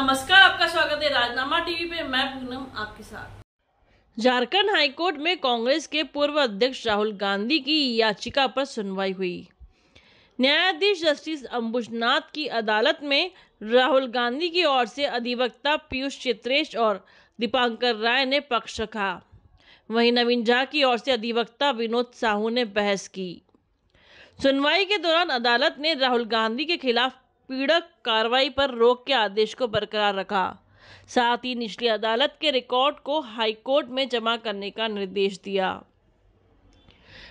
नमस्कार आपका स्वागत है राजनामा टीवी पे मैं पूनम आपके साथ झारखंड हाईकोर्ट में कांग्रेस के पूर्व अध्यक्ष राहुल गांधी की याचिका पर सुनवाई हुई न्यायाधीश जस्टिस अम्बुजनाथ की अदालत में राहुल गांधी की ओर से अधिवक्ता पीयूष चित्रेश और दीपांकर राय ने पक्ष रखा वहीं नवीन झा की ओर से अधिवक्ता विनोद साहू ने बहस की सुनवाई के दौरान अदालत ने राहुल गांधी के खिलाफ पीड़क कार्रवाई पर रोक के आदेश को बरकरार रखा साथ ही निचली अदालत के रिकॉर्ड को हाईकोर्ट में जमा करने का निर्देश दिया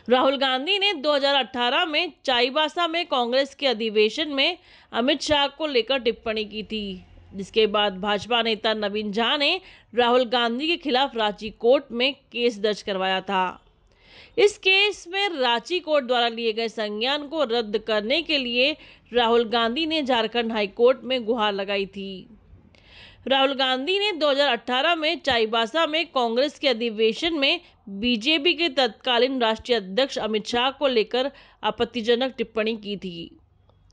राहुल गांधी ने 2018 में चाईबासा में कांग्रेस के अधिवेशन में अमित शाह को लेकर टिप्पणी की थी जिसके बाद भाजपा नेता नवीन झा ने राहुल गांधी के खिलाफ रांची कोर्ट में केस दर्ज करवाया था इस केस में रांची कोर्ट द्वारा लिए गए संज्ञान को रद्द करने के लिए राहुल गांधी ने झारखंड कोर्ट में गुहार लगाई थी राहुल गांधी ने 2018 में चाईबासा में कांग्रेस के अधिवेशन में बीजेपी के तत्कालीन राष्ट्रीय अध्यक्ष अमित शाह को लेकर आपत्तिजनक टिप्पणी की थी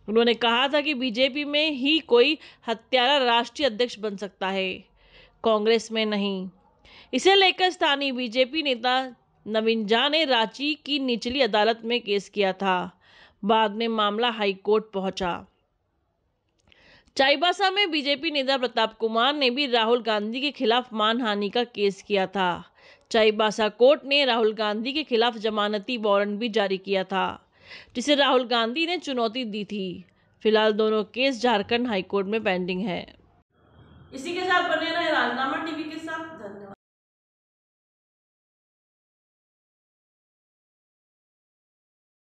उन्होंने कहा था कि बीजेपी में ही कोई हत्यारा राष्ट्रीय अध्यक्ष बन सकता है कांग्रेस में नहीं इसे लेकर स्थानीय बीजेपी नेता नवीन झा ने रांची की निचली अदालत में केस किया था बाद में मामला हाईकोर्ट पहुंचा चाईबासा में बीजेपी नेता प्रताप कुमार ने भी राहुल गांधी के खिलाफ मानहानि का केस किया था चाईबासा कोर्ट ने राहुल गांधी के खिलाफ जमानती वारंट भी जारी किया था जिसे राहुल गांधी ने चुनौती दी थी फिलहाल दोनों केस झारखंड हाईकोर्ट में पेंडिंग है इसी के साथ बने रहे राजनामा टीवी के साथ धन्यवाद